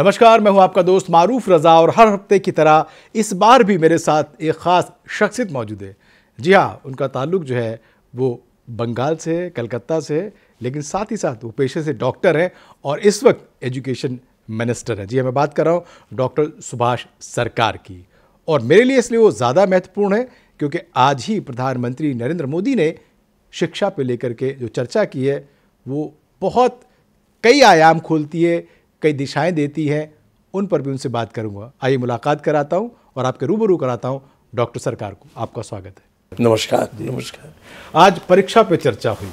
नमस्कार मैं हूं आपका दोस्त मारूफ रज़ा और हर हफ्ते की तरह इस बार भी मेरे साथ एक ख़ास शख्सियत मौजूद है जी हाँ उनका ताल्लुक जो है वो बंगाल से है कलकत्ता से लेकिन साथ ही साथ वो पेशे से डॉक्टर हैं और इस वक्त एजुकेशन मिनिस्टर हैं जी मैं बात कर रहा हूँ डॉक्टर सुभाष सरकार की और मेरे लिए इसलिए वो ज़्यादा महत्वपूर्ण है क्योंकि आज ही प्रधानमंत्री नरेंद्र मोदी ने शिक्षा पे लेकर के जो चर्चा की है वो बहुत कई आयाम खोलती है कई दिशाएं देती है उन पर भी उनसे बात करूंगा आइए मुलाकात कराता हूं और आपके रूबरू कराता हूं डॉक्टर सरकार को आपका स्वागत है नमस्कार नमस्कार आज परीक्षा पे चर्चा हुई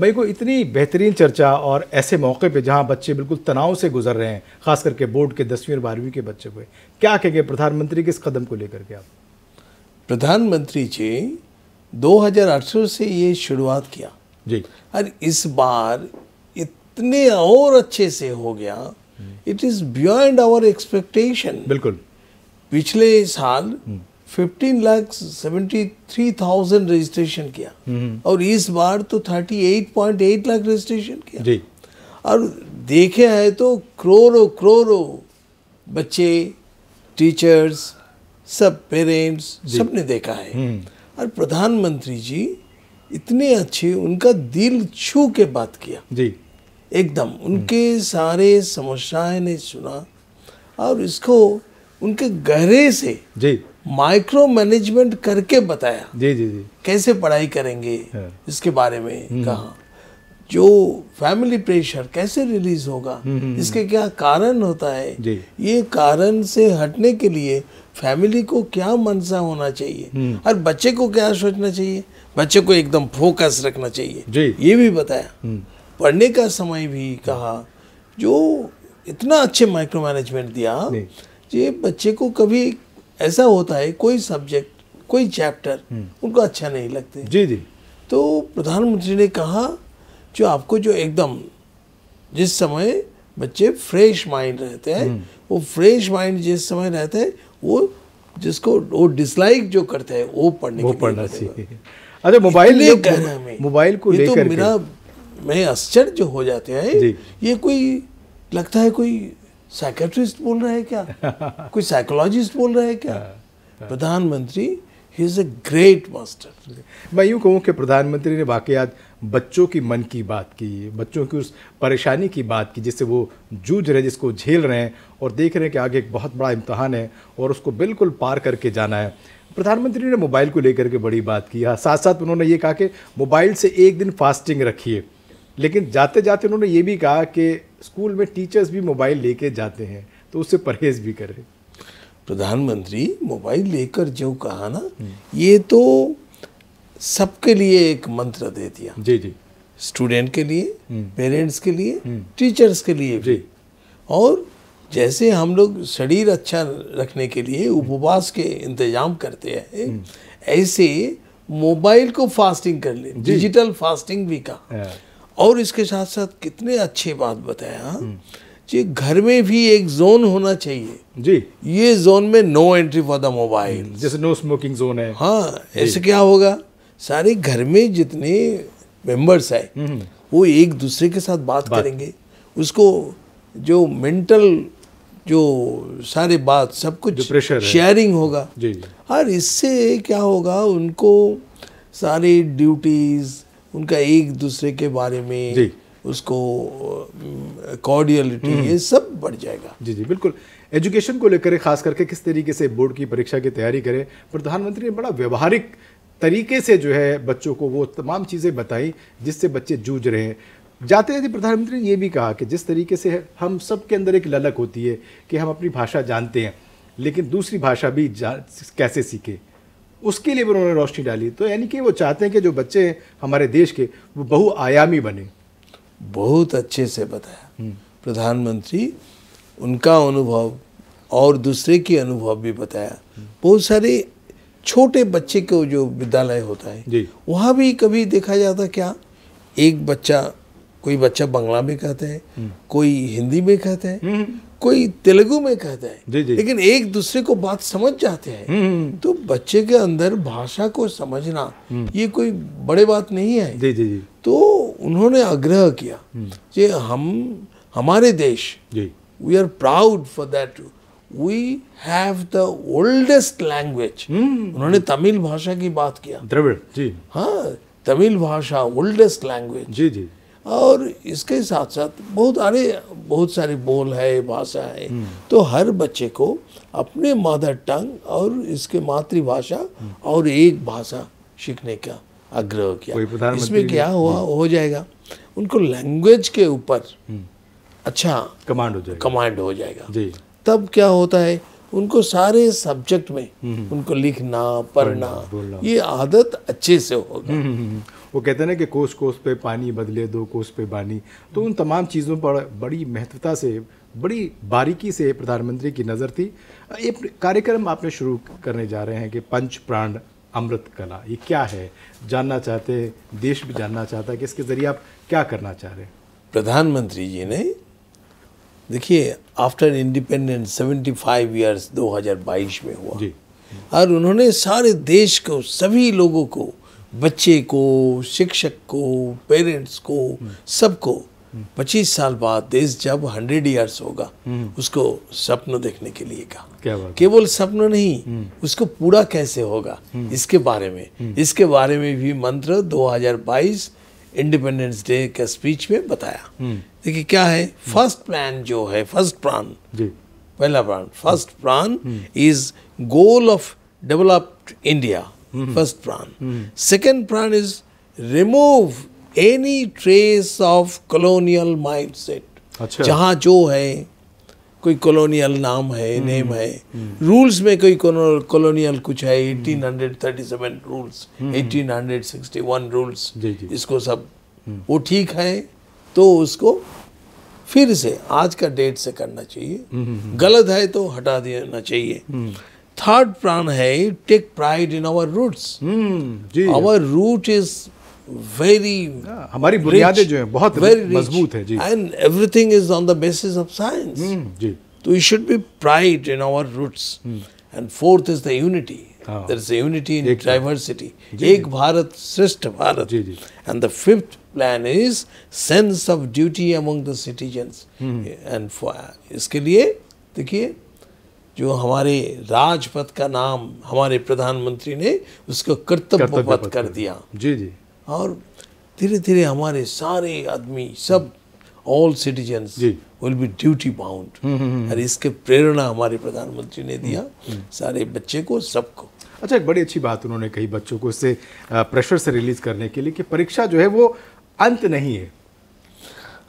मेरे को इतनी बेहतरीन चर्चा और ऐसे मौके पे जहां बच्चे बिल्कुल तनाव से गुजर रहे हैं खास करके बोर्ड के दसवीं और बारहवीं के बच्चे हुए क्या कहेंगे प्रधानमंत्री के इस कदम को लेकर के आप प्रधानमंत्री जी दो से ये शुरुआत किया जी और इस बार इतने और अच्छे से हो गया it is beyond our expectation बिल्कुल पिछले साल fifteen lakh seventy three thousand registration किया हम्म। और इस बार तो thirty eight point eight lakh registration किया जी। और देखे हैं तो करोड़ों करोड़ों बच्चे टीचर्स सब पेरेंट्स सबने देखा है हम्म। और प्रधानमंत्री जी इतने अच्छे उनका दिल छू के बात किया जी एकदम उनके सारे समस्याएं ने सुना और इसको उनके गहरे से जी माइक्रो मैनेजमेंट करके बताया जी जी जी कैसे पढ़ाई करेंगे हाँ। इसके बारे में हम्म। कहा जो फैमिली प्रेशर कैसे रिलीज होगा हम्म, हम्म, इसके क्या कारण होता है ये कारण से हटने के लिए फैमिली को क्या मनसा होना चाहिए और बच्चे को क्या सोचना चाहिए बच्चे को एकदम फोकस रखना चाहिए ये भी बताया पढ़ने का समय भी कहा जो इतना अच्छे माइक्रो मैनेजमेंट दिया ये बच्चे को कभी ऐसा होता है कोई सब्जेक्ट कोई चैप्टर हम्म। उनको अच्छा नहीं लगते जी जी तो प्रधानमंत्री ने कहा जो आपको जो एकदम जिस समय बच्चे फ्रेश माइंड रहते हैं हम्म। वो फ्रेश माइंड जिस समय रहते हैं वो जिसको वो डिसलाइक जो करते हैं वो पढ़ने वो के पढ़ना चाहिए अच्छा मोबाइल मोबाइल को तो लेकर तो मेरा मैं आश्चर्य हो जाते हैं ये कोई लगता है कोई साइकेट्रिस्ट बोल रहा है क्या कोई साइकोलॉजिस्ट बोल रहे हैं क्या हाँ, हाँ। प्रधानमंत्री ही इज़ अ ग्रेट मास्टर मैं यूँ कहूँ कि प्रधानमंत्री ने वाकई आज बच्चों की मन की बात की बच्चों की उस परेशानी की बात की जिससे वो जूझ रहे जिसको झेल रहे हैं और देख रहे हैं कि आगे एक बहुत बड़ा इम्तहान है और उसको बिल्कुल पार करके जाना है प्रधानमंत्री ने मोबाइल को लेकर के बड़ी बात की हाँ, साथ साथ उन्होंने ये कहा कि मोबाइल से एक दिन फास्टिंग रखिए लेकिन जाते जाते उन्होंने ये भी कहा कि स्कूल में टीचर्स भी मोबाइल लेके जाते हैं तो उससे परहेज भी करें प्रधानमंत्री मोबाइल लेकर जो कहा ना ये तो सबके लिए एक मंत्र दे दिया जी जी स्टूडेंट के लिए हम्म। पेरेंट्स के लिए हम्म। टीचर्स के लिए जी और जैसे हम लोग शरीर अच्छा रखने के लिए हम्म। उपवास के इंतजाम करते हैं ऐसे मोबाइल को फास्टिंग कर ले डिजिटल फास्टिंग भी कहा हाँ। और इसके साथ साथ कितने अच्छे बात बताया हाँ? जी घर में भी एक जोन होना चाहिए जी ये जोन में no entry for the mobile जैसे नो स्मोकिंग जोन है हाँ ऐसे क्या होगा सारे घर में जितने मेंबर्स हैं हम्म। वो एक दूसरे के साथ बात, बात करेंगे उसको जो मेंटल जो सारे बात सब कुछ शेयरिंग होगा जी और इससे क्या होगा उनको सारी ड्यूटीज़ उनका एक दूसरे के बारे में उसको कॉर्डियलिटी हम्म। ये सब बढ़ जाएगा जी जी बिल्कुल एजुकेशन को लेकर खास करके किस तरीके से बोर्ड की परीक्षा की तैयारी करें प्रधानमंत्री ने बड़ा व्यवहारिक तरीके से जो है बच्चों को वो तमाम चीज़ें बताई जिससे बच्चे जूझ रहे हैं जाते जाते प्रधानमंत्री ने ये भी कहा कि जिस तरीके से हम सब के अंदर एक ललक होती है कि हम अपनी भाषा जानते हैं लेकिन दूसरी भाषा भी कैसे सीखें उसके लिए भी उन्होंने रोशनी डाली तो यानी कि वो चाहते हैं कि जो बच्चे हमारे देश के वो बहुआयामी बने बहुत अच्छे से बताया हम्म। प्रधानमंत्री उनका अनुभव और दूसरे के अनुभव भी बताया बहुत सारे छोटे बच्चे को जो विद्यालय होता है वहाँ भी कभी देखा जाता क्या एक बच्चा कोई बच्चा बंगला में कहते हैं हम्म। कोई हिंदी में कहते हैं हम्म। कोई तेलुगु में कहता है जी जी। लेकिन एक दूसरे को बात समझ जाते हैं हम्म, हम्म। तो बच्चे के अंदर भाषा को समझना हम्म। ये कोई बड़े बात नहीं है जी जी जी। तो उन्होंने आग्रह किया कि हम हमारे देश we are proud for that we have the oldest language उन्होंने तमिल भाषा की बात किया द्रविड़ जी हाँ तमिल भाषा ओल्डेस्ट लैंग्वेज जी जी और इसके साथ साथ बहुत सारे बहुत सारे बोल है भाषा है हम्म। तो हर बच्चे को अपने मदर टंग और इसके मातृभाषा और एक भाषा सीखने का आग्रह किया इसमें क्या हुआ हम्म। हो जाएगा उनको लैंग्वेज के ऊपर हम्म। अच्छा कमांड हो जाएगा कमांड हो जाएगा तब क्या होता है उनको सारे सब्जेक्ट में हम्म, हम्म। उनको लिखना पढ़ना ये आदत अच्छे से होगा हम्म, वो कहते हैं ना कि कोस कोस पे पानी बदले दो कोस पे बानी तो उन तमाम चीज़ों पर बड़ी महत्वता से बड़ी बारीकी से प्रधानमंत्री की नज़र थी एक कार्यक्रम आपने शुरू करने जा रहे हैं कि पंच प्राण अमृत कला ये क्या है जानना चाहते देश भी जानना चाहता है कि इसके ज़रिए आप क्या करना चाह रहे हैं प्रधानमंत्री जी ने देखिए आफ्टर इंडिपेंडेंस 75 ईयर्स दो में हुआ जी। और उन्होंने सारे देश को सभी लोगों को बच्चे को शिक्षक को पेरेंट्स को हम्म। सबको 25 हम्म। साल बाद देश जब 100 इयर्स होगा हम्म। उसको सपनों देखने के लिए कहा केवल सपनों नहीं उसको पूरा कैसे होगा इसके बारे में इसके बारे में भी मंत्र 2022 इंडिपेंडेंस डे के स्पीच में बताया देखिए क्या है फर्स्ट प्लान जो है फर्स्ट प्राण पहला प्राण फर्स्ट हम्म। प्राण is goal of developed India first प्राण सेकेंड हम्म। प्राण is remove any trace of colonial mind set जहां जो है कोई कॉलोनियल नाम है नेम हम्म। है रूल्स में कोई कॉलोनियल कुछ है 1837 रूल्स 1861 रूल्स इसको सब वो ठीक है तो उसको फिर से आज का डेट से करना चाहिए गलत है तो हटा देना चाहिए थर्ड प्राण है take pride in our roots our root is very हमारी बुनियादें जो है बहुत मजबूत है जी and everything is on the basis of science जी तो you should be pride in our roots and fourth is the unity there is unity in diversity एक भारत श्रेष्ठ Bharat and the fifth plan is sense of duty among the citizens and for इसके लिए देखिए जो हमारे राजपथ का नाम हमारे प्रधानमंत्री ने उसको कर्तव्य पथ कर दिया जी जी और धीरे धीरे हमारे सारे आदमी सब all citizens will be duty bound और इसके प्रेरणा हमारे प्रधानमंत्री ने दिया हम्म, हम्म। सारे बच्चे को सबको अच्छा एक बड़ी अच्छी बात उन्होंने कही बच्चों को इससे प्रेशर से रिलीज करने के लिए कि परीक्षा जो है वो अंत नहीं है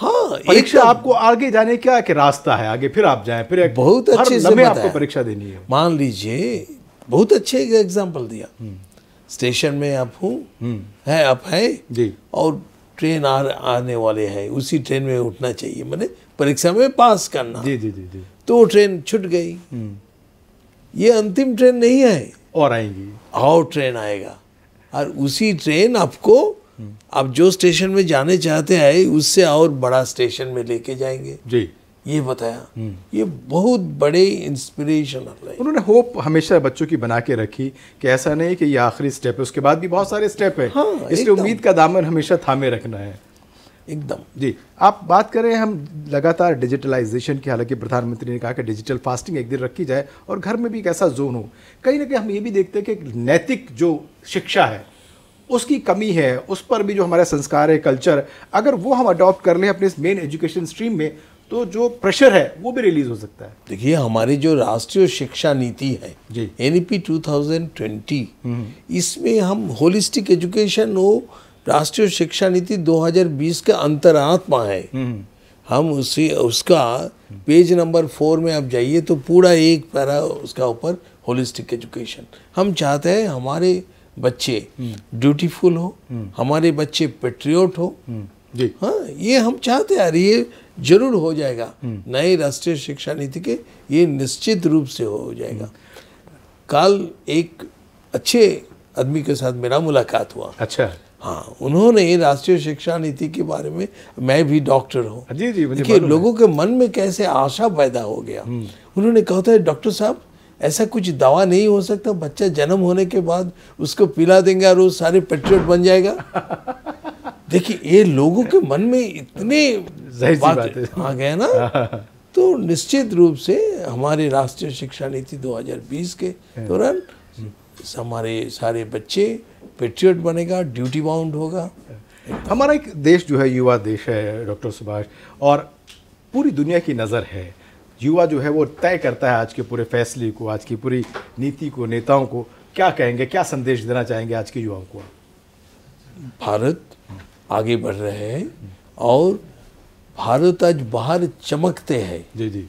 हाँ परीक्षा तो आपको आगे जाने क्या कि रास्ता है आगे फिर आप जाएं फिर बहुत अच्छे समय आपको परीक्षा देनी है मान लीजिए बहुत अच्छे एक एग्जाम्पल दिया हम्म। स्टेशन में आप हूँ हम्म। है आप है जी और ट्रेन आ, आने वाले हैं उसी ट्रेन में उठना चाहिए मैंने परीक्षा में पास करना जी जी जी जी तो ट्रेन छूट गई हम्म। ये अंतिम ट्रेन नहीं है और आएगी और ट्रेन आएगा और उसी ट्रेन आपको आप जो स्टेशन में जाने चाहते हैं उससे और बड़ा स्टेशन में लेके जाएंगे जी ये बताया हम्म। ये बहुत बड़े इंस्पिरेशन है उन्होंने होप हमेशा बच्चों की बना के रखी कि ऐसा नहीं कि ये आखिरी स्टेप है उसके बाद भी बहुत सारे स्टेप है हाँ, इसलिए उम्मीद का दामन हमेशा थामे रखना है एकदम जी आप बात करें हम लगातार डिजिटलाइजेशन की हालांकि प्रधानमंत्री ने कहा कि डिजिटल फास्टिंग एक दिन रखी जाए और घर में भी एक ऐसा जोन हो कहीं ना कहीं हम ये भी देखते हैं कि नैतिक जो शिक्षा है उसकी कमी है उस पर भी जो हमारा संस्कार है कल्चर अगर वो हम अडॉप्ट कर लें अपने इस मेन एजुकेशन स्ट्रीम में तो जो प्रेशर है वो भी रिलीज हो सकता है देखिए हमारी जो राष्ट्रीय शिक्षा नीति है N E P two thousand twenty इसमें हम होलिस्टिक एजुकेशन हो राष्ट्रीय शिक्षा नीति 2020 का अंतरात्मा है हम्म। हम उसी उसका पेज नंबर फोर में आप जाइए तो पूरा एक पैरा उसका ऊपर होलिस्टिक एजुकेशन हम चाहते हैं हमारे बच्चे ड्यूटीफुल हम्म। हो हम्म। हमारे बच्चे पेट्रियोट हो हम्म। जी हाँ ये हम चाहते यार ये जरूर हो जाएगा नए राष्ट्रीय शिक्षा नीति के ये निश्चित रूप से हो जाएगा कल एक अच्छे आदमी के साथ मेरा मुलाकात हुआ अच्छा हाँ उन्होंने राष्ट्रीय शिक्षा नीति के बारे में मैं भी डॉक्टर हूँ हाँ, जी जी लोगों के मन में कैसे आशा पैदा हो गया उन्होंने कहा था डॉक्टर साहब ऐसा कुछ दवा नहीं हो सकता बच्चा जन्म होने के बाद उसको पिला देंगे और वो सारे पेट्रियट बन जाएगा देखिए ये लोगों के मन में इतने बात आ गए ना तो निश्चित रूप से हमारे राष्ट्रीय शिक्षा नीति 2020 के हाँ। दौरान हमारे सारे बच्चे पेट्रियट बनेगा ड्यूटी बाउंड होगा हमारा एक देश जो है युवा देश है डॉक्टर सुभाष और पूरी दुनिया की नज़र है युवा जो है वो तय करता है आज के पूरे फैसले को आज की पूरी नीति को नेताओं को क्या कहेंगे क्या संदेश देना चाहेंगे आज के युवाओं को भारत आगे बढ़ रहे हैं और भारत आज बाहर चमकते हैं जी जी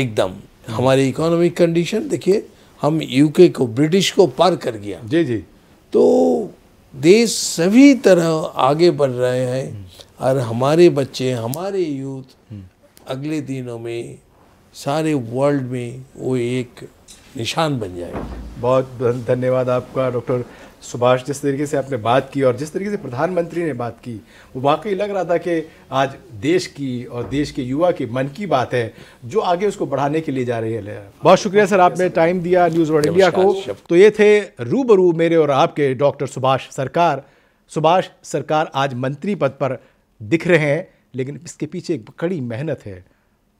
एकदम हमारी इकोनॉमिक कंडीशन देखिए हम यूके को ब्रिटिश को पार कर गया जी जी तो देश सभी तरह आगे बढ़ रहे हैं और हमारे बच्चे हमारे यूथ हम्म। अगले दिनों में सारे वर्ल्ड में वो एक निशान बन जाए बहुत धन्यवाद आपका डॉक्टर सुभाष जिस तरीके से आपने बात की और जिस तरीके से प्रधानमंत्री ने बात की वो वाकई लग रहा था कि आज देश की और देश के युवा के मन की बात है जो आगे उसको बढ़ाने के लिए जा रही है बहुत शुक्रिया सर आपने टाइम दिया न्यूज़ वर्ल्ड इंडिया को तो ये थे रूबरू मेरे और आपके डॉक्टर सुभाष सरकार सुभाष सरकार आज मंत्री पद पर दिख रहे हैं लेकिन इसके पीछे एक कड़ी मेहनत है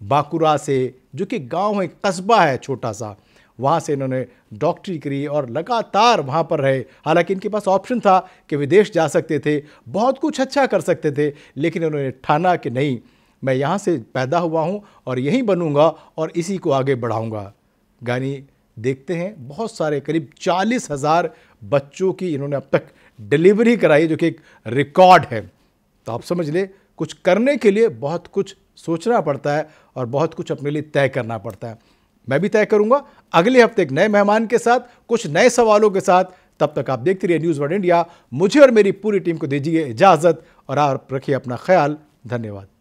बाकुरा से जो कि गांव है कस्बा है छोटा सा वहाँ से इन्होंने डॉक्टरी करी और लगातार वहाँ पर रहे हालांकि इनके पास ऑप्शन था कि विदेश जा सकते थे बहुत कुछ अच्छा कर सकते थे लेकिन उन्होंने ठाना कि नहीं मैं यहाँ से पैदा हुआ हूँ और यहीं बनूँगा और इसी को आगे बढ़ाऊँगा गानी देखते हैं बहुत सारे करीब चालीस हज़ार बच्चों की इन्होंने अब तक डिलीवरी कराई जो कि एक रिकॉर्ड है तो आप समझ ले कुछ करने के लिए बहुत कुछ सोचना पड़ता है और बहुत कुछ अपने लिए तय करना पड़ता है मैं भी तय करूंगा अगले हफ्ते एक नए मेहमान के साथ कुछ नए सवालों के साथ तब तक आप देखते रहिए न्यूज़ वर्ल्ड इंडिया मुझे और मेरी पूरी टीम को दीजिए इजाज़त और आप रखिए अपना ख्याल धन्यवाद